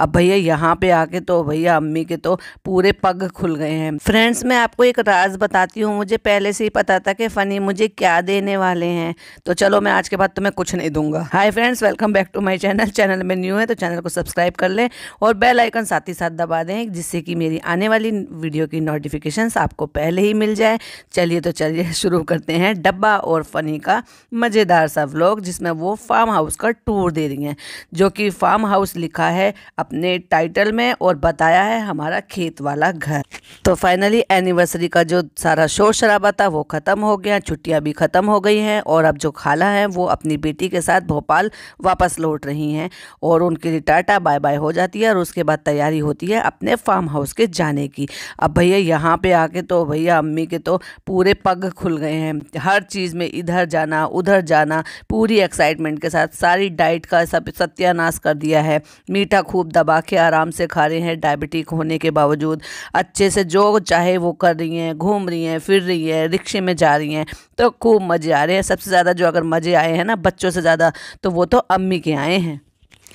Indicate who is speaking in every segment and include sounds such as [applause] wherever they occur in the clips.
Speaker 1: अब भैया यहाँ पे आके तो भैया अम्मी के तो पूरे पग खुल गए हैं फ्रेंड्स मैं आपको एक राज बताती हूँ मुझे पहले से ही पता था कि फ़नी मुझे क्या देने वाले हैं तो चलो मैं आज के बाद तुम्हें कुछ नहीं दूंगा hi friends welcome back to my channel channel में न्यू है तो चैनल को सब्सक्राइब कर लें और बेल आइकन साथ ही साथ दबा दें जिससे कि मेरी आने वाली वीडियो की नोटिफिकेशन आपको पहले ही मिल जाए चलिए तो चलिए शुरू करते हैं डब्बा और फ़नी का मज़ेदार सा व्लॉग जिसमें वो फार्म हाउस का टूर दे रही हैं जो कि फार्म हाउस लिखा है अपने टाइटल में और बताया है हमारा खेत वाला घर तो फाइनली एनिवर्सरी का जो सारा शोर शराबा था वो ख़त्म हो गया छुट्टियाँ भी ख़त्म हो गई हैं और अब जो खाला हैं वो अपनी बेटी के साथ भोपाल वापस लौट रही हैं और उनके लिए टाटा बाय बाय हो जाती है और उसके बाद तैयारी होती है अपने फार्म हाउस के जाने की अब भैया यहाँ पे आके तो भैया अम्मी के तो पूरे पग खुल गए हैं हर चीज़ में इधर जाना उधर जाना पूरी एक्साइटमेंट के साथ सारी डाइट का सब सत्यानाश कर दिया है मीठा खूब दबा के आराम से खा रहे हैं डायबिटिक होने के बावजूद अच्छे से जो चाहे वो कर रही हैं घूम रही हैं फिर रही हैं रिक्शे में जा रही हैं तो खूब मज़े आ रहे हैं सबसे ज़्यादा जो अगर मज़े आए हैं ना बच्चों से ज़्यादा तो वो तो अम्मी के आए हैं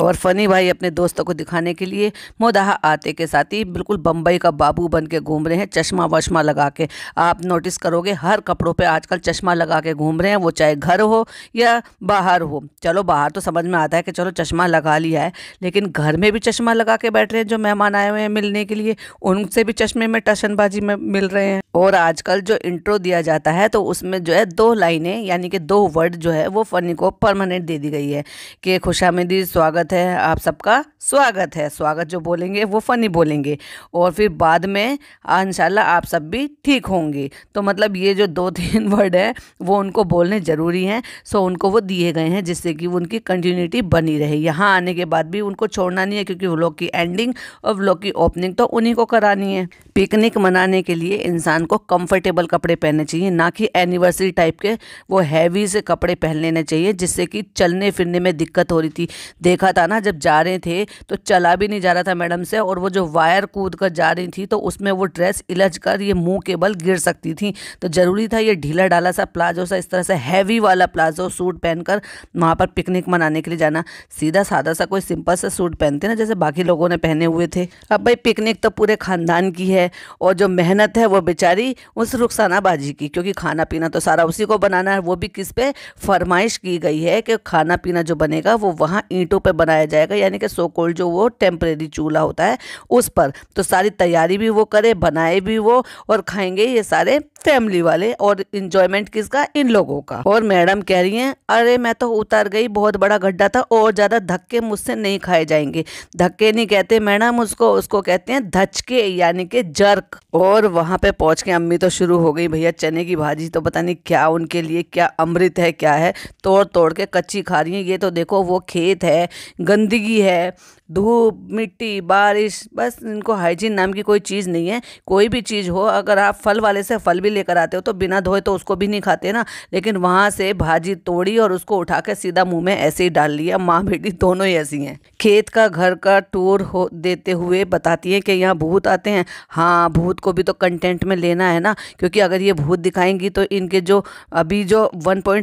Speaker 1: और फ़नी भाई अपने दोस्तों को दिखाने के लिए मोदाह आते के साथ ही बिल्कुल बम्बई का बाबू बन के घूम रहे हैं चश्मा वश्मा लगा के आप नोटिस करोगे हर कपड़ों पे आजकल चश्मा लगा के घूम रहे हैं वो चाहे घर हो या बाहर हो चलो बाहर तो समझ में आता है कि चलो चश्मा लगा लिया है लेकिन घर में भी चश्मा लगा के बैठ रहे हैं जो मेहमान आए हुए हैं मिलने के लिए उनसे भी चश्मे में टशनबाजी में मिल रहे हैं और आजकल जो इंट्रो दिया जाता है तो उसमें जो है दो लाइनें यानी कि दो वर्ड जो है वो फ़नी को परमानेंट दे दी गई है कि खुशामदी स्वागत है आप सबका स्वागत है स्वागत जो बोलेंगे वो फ़नी बोलेंगे और फिर बाद में इन आप सब भी ठीक होंगे तो मतलब ये जो दो तीन [laughs] वर्ड है वो उनको बोलने ज़रूरी हैं सो उनको वो दिए गए हैं जिससे कि उनकी कंटिन्यूटी बनी रहे यहाँ आने के बाद भी उनको छोड़ना नहीं है क्योंकि व्लॉग की एंडिंग और व्लॉग की ओपनिंग तो उन्हीं को करानी है पिकनिक मनाने के लिए इंसान को कंफर्टेबल कपड़े पहनने चाहिए ना कि एनिवर्सरी टाइप के वो हैवी से कपड़े पहन लेने चाहिए जिससे कि चलने फिरने में दिक्कत हो रही थी देखा पता ना जब जा रहे थे तो चला भी नहीं जा रहा था मैडम से और वो जो वायर कूद कर जा रही थी तो उसमें वो ड्रेस इलझ कर ये मुंह के बल गिर सकती थी तो ज़रूरी था ये ढीला डाला सा प्लाजो सा इस तरह से हैवी वाला प्लाजो सूट पहनकर वहाँ पर पिकनिक मनाने के लिए जाना सीधा सादा सा कोई सिंपल सा सूट पहनते ना जैसे बाकी लोगों ने पहने हुए थे अब भाई पिकनिक तो पूरे ख़ानदान की है और जो मेहनत है वो बेचारी उस रुखसानाबाजी की क्योंकि खाना पीना तो सारा उसी को बनाना है वो भी किस पे फरमाइश की गई है कि खाना पीना जो बनेगा वो वहाँ ईंटों पर बनाया जाएगा यानी कि सो कोल्ड जो वो टेम्परेरी चूल्हा होता है उस पर तो सारी तैयारी भी वो करे बनाए भी वो और खाएंगे ये सारे फैमिली वाले और इंजॉयमेंट किसका इन लोगों का और मैडम कह रही हैं अरे मैं तो उतर गई बहुत बड़ा गड्ढा था और ज़्यादा धक्के मुझसे नहीं खाए जाएंगे धक्के नहीं कहते मैडम उसको उसको कहते हैं धचके यानी कि जर्क और वहाँ पे पहुँच के अम्मी तो शुरू हो गई भैया चने की भाजी तो पता नहीं क्या उनके लिए क्या अमृत है क्या है तोड़ तोड़ के कच्ची खा रही हैं ये तो देखो वो खेत है गंदगी है धूप मिट्टी बारिश बस इनको हाइजीन नाम की कोई चीज़ नहीं है कोई भी चीज़ हो अगर आप फल वाले से फल भी लेकर आते हो तो बिना धोए तो उसको भी नहीं खाते ना लेकिन वहाँ से भाजी तोड़ी और उसको उठा के सीधा मुंह में ऐसे ही डाल लिया माँ बेटी दोनों ही ऐसी हैं खेत का घर का टूर हो देते हुए बताती हैं कि यहाँ भूत आते हैं हाँ भूत को भी तो कंटेंट में लेना है ना क्योंकि अगर ये भूत दिखाएंगी तो इनके जो अभी जो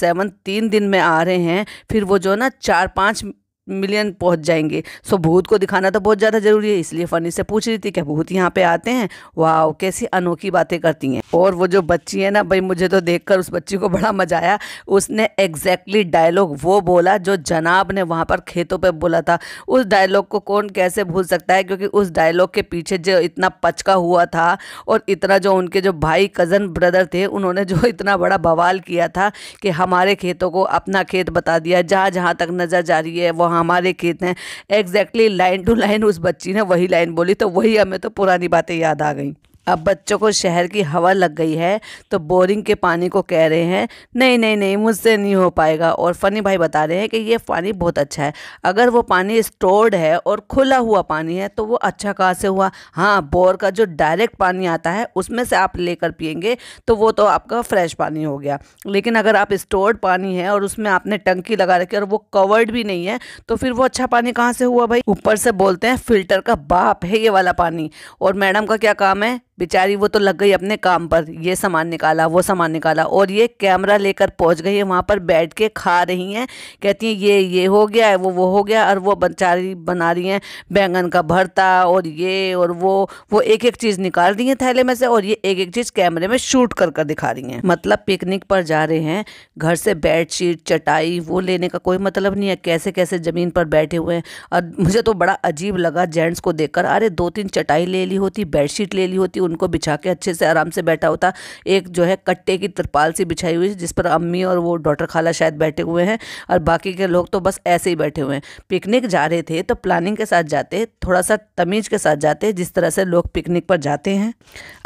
Speaker 1: सेवन तीन दिन में आ रहे हैं फिर वो जो ना चार पाँच मिलियन पहुंच जाएंगे सो भूत को दिखाना तो बहुत ज़्यादा ज़रूरी है इसलिए फनी से पूछ रही थी कि भूत यहाँ पे आते हैं वाह कैसी अनोखी बातें करती हैं और वो जो बच्ची है ना भाई मुझे तो देखकर उस बच्ची को बड़ा मजा आया उसने एग्जैक्टली डायलॉग वो बोला जो जनाब ने वहाँ पर खेतों पर बोला था उस डायलॉग को कौन कैसे भूल सकता है क्योंकि उस डायलॉग के पीछे जो इतना पचका हुआ था और इतना जो उनके जो भाई कज़न ब्रदर थे उन्होंने जो इतना बड़ा बवाल किया था कि हमारे खेतों को अपना खेत बता दिया जहाँ जहाँ तक नज़र जा रही है वहाँ हमारे खेत हैं एग्जैक्टली लाइन टू लाइन उस बच्ची ने वही लाइन बोली तो वही हमें तो पुरानी बातें याद आ गई अब बच्चों को शहर की हवा लग गई है तो बोरिंग के पानी को कह रहे हैं नहीं नहीं नहीं मुझसे नहीं हो पाएगा और फ़नी भाई बता रहे हैं कि ये पानी बहुत अच्छा है अगर वो पानी स्टोर्ड है और खुला हुआ पानी है तो वो अच्छा कहाँ से हुआ हाँ बोर का जो डायरेक्ट पानी आता है उसमें से आप लेकर पियेंगे तो वो तो आपका फ्रेश पानी हो गया लेकिन अगर आप स्टोर्ड पानी है और उसमें आपने टंकी लगा रखी और वो कवर्ड भी नहीं है तो फिर वो अच्छा पानी कहाँ से हुआ भाई ऊपर से बोलते हैं फिल्टर का बाप है ये वाला पानी और मैडम का क्या काम है बेचारी वो तो लग गई अपने काम पर ये सामान निकाला वो सामान निकाला और ये कैमरा लेकर पहुंच गई है वहाँ पर बैठ के खा रही हैं कहती हैं ये ये हो गया है वो वो हो गया और वो बेचारी बना रही हैं बैंगन का भरता और ये और वो वो एक एक चीज़ निकाल रही हैं थैले में से और ये एक एक चीज़ कैमरे में शूट कर कर दिखा रही हैं मतलब पिकनिक पर जा रहे हैं घर से शीट चटाई वो लेने का कोई मतलब नहीं है कैसे कैसे ज़मीन पर बैठे हुए हैं और मुझे तो बड़ा अजीब लगा जेंट्स को देख अरे दो तीन चटाई ले ली होती बेड ले ली होती उनको बिछा के अच्छे से आराम से बैठा होता एक जो है कट्टे की तिरपाल सी बिछाई हुई जिस पर अम्मी और वो डॉटर खाला शायद बैठे हुए हैं और बाकी के लोग तो बस ऐसे ही बैठे हुए हैं पिकनिक जा रहे थे तो प्लानिंग के साथ जाते थोड़ा सा तमीज़ के साथ जाते जिस तरह से लोग पिकनिक पर जाते हैं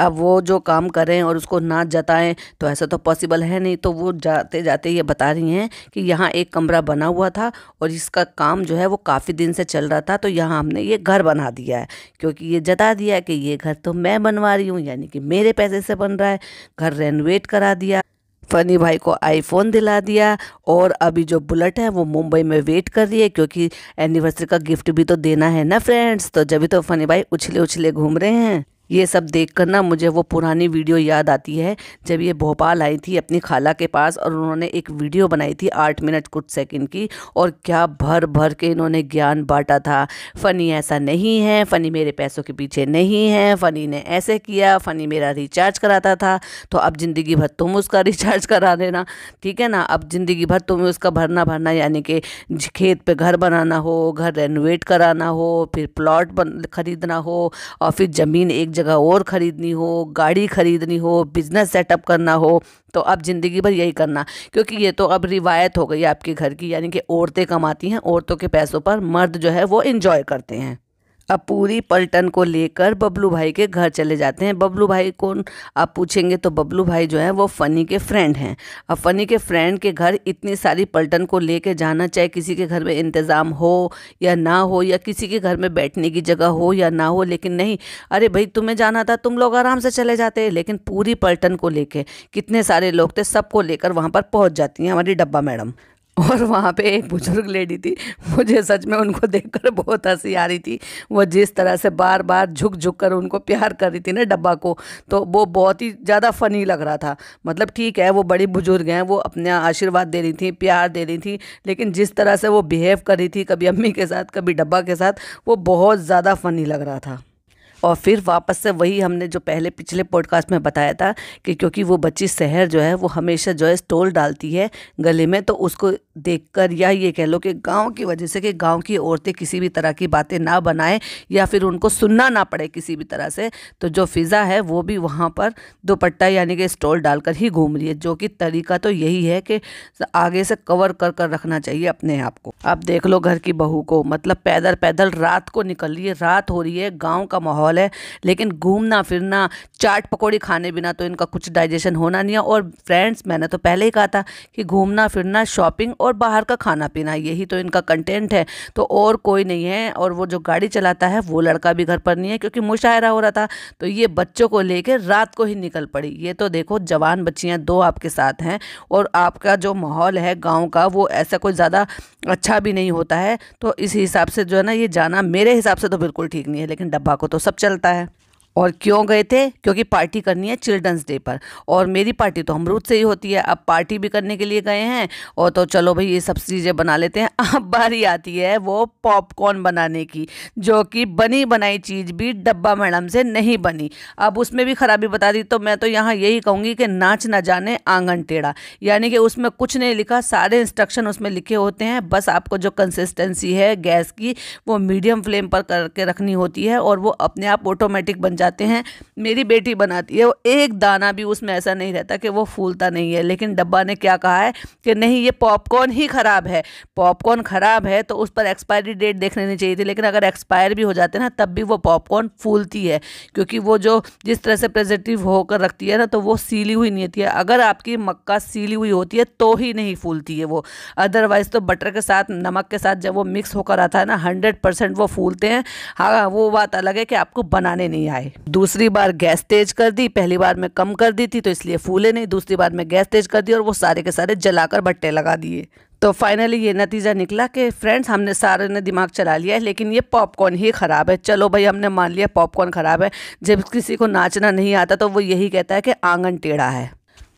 Speaker 1: अब वो जो काम करें और उसको ना जताएं तो ऐसा तो पॉसिबल है नहीं तो वो जाते जाते ये बता रही हैं कि यहाँ एक कमरा बना हुआ था और इसका काम जो है वो काफ़ी दिन से चल रहा था तो यहाँ हमने ये घर बना दिया है क्योंकि ये जता दिया कि ये घर तो मैं बनवा बनवा रही हूँ यानी कि मेरे पैसे से बन रहा है घर रेनोवेट करा दिया फनी भाई को आईफोन दिला दिया और अभी जो बुलेट है वो मुंबई में वेट कर रही है क्योंकि एनिवर्सरी का गिफ्ट भी तो देना है ना फ्रेंड्स तो जब भी तो फनी भाई उछले उछले घूम रहे हैं ये सब देखकर ना मुझे वो पुरानी वीडियो याद आती है जब ये भोपाल आई थी अपनी खाला के पास और उन्होंने एक वीडियो बनाई थी आठ मिनट कुछ सेकंड की और क्या भर भर के इन्होंने ज्ञान बांटा था फ़नी ऐसा नहीं है फ़नी मेरे पैसों के पीछे नहीं है फ़नी ने ऐसे किया फ़नी मेरा रिचार्ज कराता था तो अब ज़िंदगी भर तुम उसका रिचार्ज करा देना ठीक है ना अब ज़िंदगी भर तुम्हें उसका भरना भरना यानी कि खेत पर घर बनाना हो घर रेनोवेट कराना हो फिर प्लॉट खरीदना हो और फिर ज़मीन एक जगह और ख़रीदनी हो गाड़ी ख़रीदनी हो बिज़नेस सेटअप करना हो तो अब ज़िंदगी भर यही करना क्योंकि ये तो अब रिवायत हो गई है आपके घर की यानी कि औरतें कमाती हैं औरतों के पैसों पर मर्द जो है वो इन्जॉय करते हैं अब पूरी पलटन को लेकर बबलू भाई के घर चले जाते हैं बबलू भाई कौन आप पूछेंगे तो बबलू भाई जो है वो फ़नी के फ्रेंड हैं अब फ़नी के फ्रेंड के घर इतनी सारी पलटन को लेकर जाना चाहे किसी के घर में इंतज़ाम हो या ना हो या किसी के घर में बैठने की जगह हो या ना हो लेकिन नहीं अरे भाई तुम्हें जाना था तुम लोग आराम से चले जाते लेकिन पूरी पलटन को लेके कितने सारे लोग थे सबको लेकर वहाँ पर पहुँच जाती हैं हमारी डब्बा मैडम और वहाँ पे एक बुज़ुर्ग लेडी थी मुझे सच में उनको देखकर बहुत हंसी आ रही थी वो जिस तरह से बार बार झुक झुक कर उनको प्यार कर रही थी ना डब्बा को तो वो बहुत ही ज़्यादा फ़नी लग रहा था मतलब ठीक है वो बड़ी बुज़ुर्ग हैं वो अपने आशीर्वाद दे रही थी प्यार दे रही थी लेकिन जिस तरह से वो बिहेव कर रही थी कभी अम्मी के साथ कभी डब्बा के साथ वो बहुत ज़्यादा फ़नी लग रहा था और फिर वापस से वही हमने जो पहले पिछले पॉडकास्ट में बताया था कि क्योंकि वो बच्ची शहर जो है वो हमेशा जो है स्टोल डालती है गले में तो उसको देखकर या ये कह लो कि गांव की वजह से कि गांव की औरतें किसी भी तरह की बातें ना बनाएं या फिर उनको सुनना ना पड़े किसी भी तरह से तो जो फ़िज़ा है वो भी वहाँ पर दोपट्टा यानी कि स्टोल डालकर ही घूम रही है जो कि तरीका तो यही है कि आगे से कवर कर कर रखना चाहिए अपने आप को आप देख लो घर की बहू को मतलब पैदल पैदल रात को निकल रही है रात हो रही है गाँव का माहौल माहौल है लेकिन घूमना फिरना चाट पकौड़ी खाने बिना तो इनका कुछ डाइजेशन होना नहीं है और फ्रेंड्स मैंने तो पहले ही कहा था कि घूमना फिरना शॉपिंग और बाहर का खाना पीना यही तो इनका कंटेंट है तो और कोई नहीं है और वो जो गाड़ी चलाता है वो लड़का भी घर पर नहीं है क्योंकि मुशायरा हो रहा था तो ये बच्चों को लेकर रात को ही निकल पड़ी ये तो देखो जवान बच्चियाँ दो आपके साथ हैं और आपका जो माहौल है गाँव का वो ऐसा कोई ज़्यादा अच्छा भी नहीं होता है तो इस हिसाब से जो है ना ये जाना मेरे हिसाब से तो बिल्कुल ठीक नहीं है लेकिन डब्बा को तो सब चलता है और क्यों गए थे क्योंकि पार्टी करनी है चिल्ड्रंस डे पर और मेरी पार्टी तो अमरूद से ही होती है अब पार्टी भी करने के लिए गए हैं और तो चलो भाई ये सब चीज़ें बना लेते हैं [laughs] अब बारी आती है वो पॉपकॉर्न बनाने की जो कि बनी बनाई चीज़ भी डब्बा मैडम से नहीं बनी अब उसमें भी खराबी बता दी तो मैं तो यहाँ यही कहूँगी कि नाच ना जाने आंगन टेढ़ा यानी कि उसमें कुछ नहीं लिखा सारे इंस्ट्रक्शन उसमें लिखे होते हैं बस आपको जो कंसिस्टेंसी है गैस की वो मीडियम फ्लेम पर करके रखनी होती है और वो अपने आप ऑटोमेटिक बन जाती जाते हैं मेरी बेटी बनाती है वो एक दाना भी उसमें ऐसा नहीं रहता कि वो फूलता नहीं है लेकिन डब्बा ने क्या कहा है कि नहीं ये पॉपकॉर्न ही ख़राब है पॉपकॉर्न ख़राब है तो उस पर एक्सपायरी डेट देख लेनी चाहिए थी लेकिन अगर एक्सपायर भी हो जाते ना तब भी वो पॉपकॉर्न फूलती है क्योंकि वो जो जिस तरह से प्रेजेंटिव होकर रखती है ना तो वो सीली हुई नहीं होती है अगर आपकी मक्का सीली हुई होती है तो ही नहीं फूलती है वो अदरवाइज़ तो बटर के साथ नमक के साथ जब वो मिक्स होकर आता है ना हंड्रेड परसेंट वो फूलते हैं हाँ वो बात अलग है कि आपको बनाने नहीं आए दूसरी बार गैस तेज कर दी पहली बार मैं कम कर दी थी तो इसलिए फूले नहीं दूसरी बार मैं गैस तेज कर दी और वो सारे के सारे जलाकर भट्टे लगा दिए तो फाइनली ये नतीजा निकला कि फ्रेंड्स हमने सारे ने दिमाग चला लिया है लेकिन ये पॉपकॉर्न ही ख़राब है चलो भाई हमने मान लिया पॉपकॉर्न ख़राब है जब किसी को नाचना नहीं आता तो वो यही कहता है कि आंगन टेढ़ा है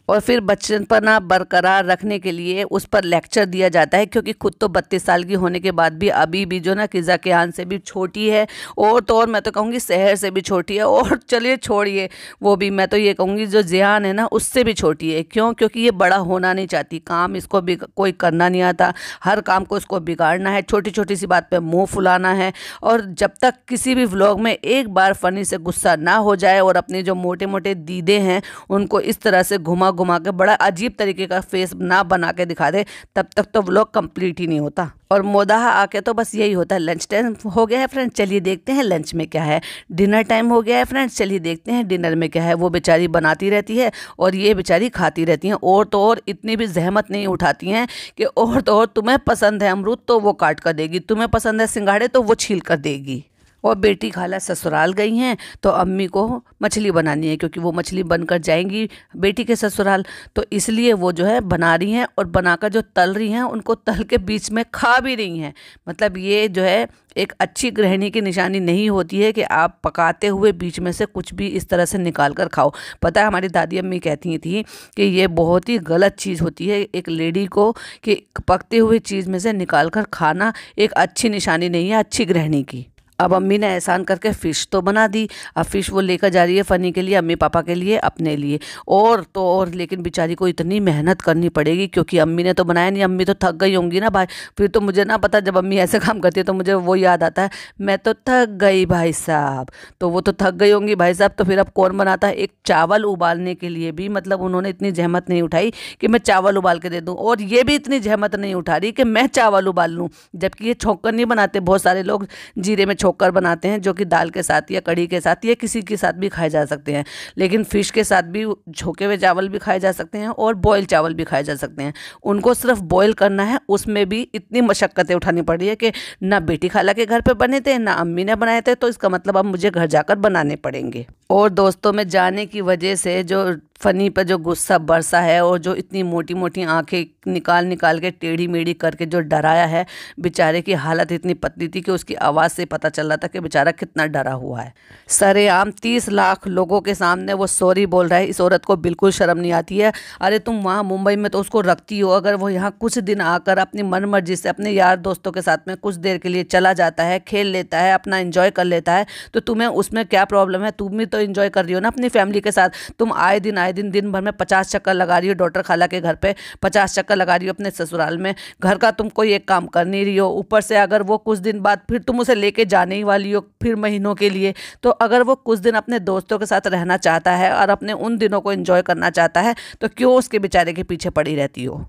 Speaker 1: और फिर बचपना बरकरार रखने के लिए उस पर लेक्चर दिया जाता है क्योंकि खुद तो बत्तीस साल की होने के बाद भी अभी भी जो ना किज़ा आन से भी छोटी है और तो और मैं तो कहूँगी शहर से भी छोटी है और चलिए छोड़िए वो भी मैं तो ये कहूँगी जो जियान है ना उससे भी छोटी है क्यों क्योंकि ये बड़ा होना नहीं चाहती काम इसको भी कोई करना नहीं आता हर काम को इसको बिगाड़ना है छोटी छोटी सी बात पर मुँह फुलाना है और जब तक किसी भी व्लॉग में एक बार फनी से गुस्सा ना हो जाए और अपने जो मोटे मोटे दीदे हैं उनको इस तरह से घुमा घुमा के बड़ा अजीब तरीके का फेस ना बना के दिखा दे तब तक तो व्लॉग कंप्लीट ही नहीं होता और मोदा आके तो बस यही होता है लंच टाइम हो गया है फ्रेंड चलिए देखते हैं लंच में क्या है डिनर टाइम हो गया है फ्रेंड चलिए देखते हैं डिनर में क्या है वो बेचारी बनाती रहती है और ये बेचारी खाती रहती हैं और तो और इतनी भी जहमत नहीं उठाती हैं कि और तो और तुम्हें पसंद है अमरूद तो वो काट कर देगी तुम्हें पसंद है सिंगाड़े तो वो छील कर देगी और बेटी खाला ससुराल गई हैं तो अम्मी को मछली बनानी है क्योंकि वो मछली बनकर जाएंगी बेटी के ससुराल तो इसलिए वो जो है बना रही हैं और बनाकर जो तल रही हैं उनको तल के बीच में खा भी रही हैं मतलब ये जो है एक अच्छी गृहिणी की निशानी नहीं होती है कि आप पकाते हुए बीच में से कुछ भी इस तरह से निकाल कर खाओ पता है हमारी दादी अम्मी कहती थी कि ये बहुत ही गलत चीज़ होती है एक लेडी को कि पकते हुए चीज़ में से निकाल कर खाना एक अच्छी निशानी नहीं है अच्छी गृहिणी की अब अम्मी ने एहसान करके फ़िश तो बना दी अब फ़िश वो लेकर जा रही है फ़नी के लिए अम्मी पापा के लिए अपने लिए और तो और लेकिन बेचारी को इतनी मेहनत करनी पड़ेगी क्योंकि अम्मी ने तो बनाया नहीं अम्मी तो थक गई होंगी ना भाई फिर तो मुझे ना पता जब अम्मी ऐसे काम करती है तो मुझे वो याद आता है मैं तो थक गई भाई साहब तो वो तो थक गई होंगी भाई साहब तो फिर अब कौन बनाता है एक चावल उबालने के लिए भी मतलब उन्होंने इतनी जहमत नहीं उठाई कि मैं चावल उबाल के दे दूँ और ये भी इतनी जहमत नहीं उठा रही कि मैं चावल उबाल लूँ जबकि ये छोंकर नहीं बनाते बहुत सारे लोग जीरे में छोकर बनाते हैं जो कि दाल के साथ या कढ़ी के साथ या किसी के साथ भी खाए जा सकते हैं लेकिन फ़िश के साथ भी झोंके हुए चावल भी खाए जा सकते हैं और बॉयल चावल भी खाए जा सकते हैं उनको सिर्फ बॉयल करना है उसमें भी इतनी मशक्क़तें उठानी पड़ रही है कि ना बेटी खाला के घर पर बने थे ना अम्मी ने बनाए थे तो इसका मतलब अब मुझे घर जाकर बनाने पड़ेंगे और दोस्तों में जाने की वजह से जो फ़नी पर जो गुस्सा बरसा है और जो इतनी मोटी मोटी आंखें निकाल निकाल के टेढ़ी मेढ़ी करके जो डराया है बेचारे की हालत इतनी पतली थी कि उसकी आवाज़ से पता चल रहा था कि बेचारा कितना डरा हुआ है सरेआम तीस लाख लोगों के सामने वो सॉरी बोल रहा है इस औरत को बिल्कुल शर्म नहीं आती है अरे तुम वहाँ मुंबई में तो उसको रखती हो अगर वो यहाँ कुछ दिन आकर अपनी मन मर्जी से अपने यार दोस्तों के साथ में कुछ देर के लिए चला जाता है खेल लेता है अपना इन्जॉय कर लेता है तो तुम्हें उसमें क्या प्रॉब्लम है तुम भी तो इन्जॉय कर रही हो ना अपनी फैमिली के साथ तुम आए दिन आए दिन दिन भर में पचास चक्कर लगा रही हो डॉटर खाला के घर पे पचास चक्कर लगा रही हो अपने ससुराल में घर का तुम कोई एक काम कर नहीं रही हो ऊपर से अगर वो कुछ दिन बाद फिर तुम उसे लेके जाने ही वाली हो फिर महीनों के लिए तो अगर वो कुछ दिन अपने दोस्तों के साथ रहना चाहता है और अपने उन दिनों को इन्जॉय करना चाहता है तो क्यों उसके बेचारे के पीछे पड़ी रहती हो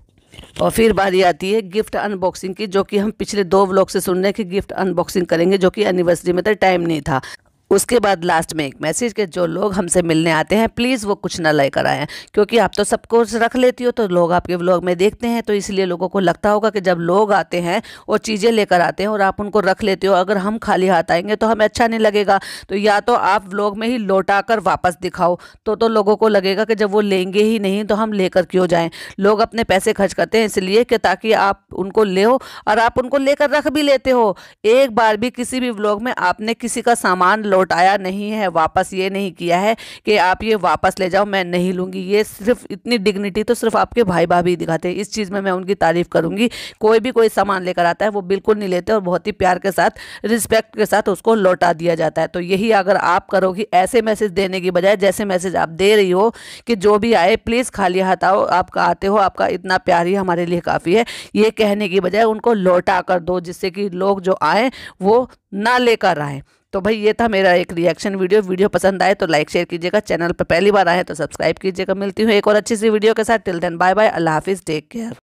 Speaker 1: और फिर बारी आती है गिफ्ट अनबॉक्सिंग की जो कि हम पिछले दो व्लॉग से सुन रहे हैं कि गिफ्ट अनबॉक्सिंग करेंगे जो कि एनिवर्सरी में तो टाइम नहीं था उसके बाद लास्ट में एक मैसेज के जो लोग हमसे मिलने आते हैं प्लीज़ वो कुछ ना लेकर आएँ क्योंकि आप तो सब कुछ रख लेती हो तो लोग आपके व्लॉग में देखते हैं तो इसलिए लोगों को लगता होगा कि जब लोग आते हैं वो चीज़ें लेकर आते हैं और आप उनको रख लेते हो अगर हम खाली हाथ आएंगे तो हमें अच्छा नहीं लगेगा तो या तो आप व्लॉग में ही लौटा कर वापस दिखाओ तो तो लोगों को लगेगा कि जब वो लेंगे ही नहीं तो हम लेकर क्यों जाएँ लोग अपने पैसे खर्च करते हैं इसलिए कि ताकि आप उनको ले हो और आप उनको लेकर रख भी लेते हो एक बार भी किसी भी व्लॉग में आपने किसी का सामान लो लौटाया नहीं है वापस ये नहीं किया है कि आप ये वापस ले जाओ मैं नहीं लूँगी ये सिर्फ इतनी डिग्निटी तो सिर्फ आपके भाई भाभी दिखाते हैं इस चीज़ में मैं उनकी तारीफ़ करूँगी कोई भी कोई सामान लेकर आता है वो बिल्कुल नहीं लेते और बहुत ही प्यार के साथ रिस्पेक्ट के साथ उसको लौटा दिया जाता है तो यही अगर आप करोगी ऐसे मैसेज देने की बजाय जैसे मैसेज आप दे रही हो कि जो भी आए प्लीज़ खाली हाथ आओ आपका आते हो आपका इतना प्यार ही हमारे लिए काफ़ी है ये कहने की बजाय उनको लौटा कर दो जिससे कि लोग जो आए वो ना लेकर आए तो भाई ये था मेरा एक रिएक्शन वीडियो वीडियो पसंद आए तो लाइक शेयर कीजिएगा चैनल पर पहली बार आए तो सब्सक्राइब कीजिएगा मिलती हूँ एक और अच्छी सी वीडियो के साथ टिल देन बाय बाय अल्लाह हाफिज़ टेक केयर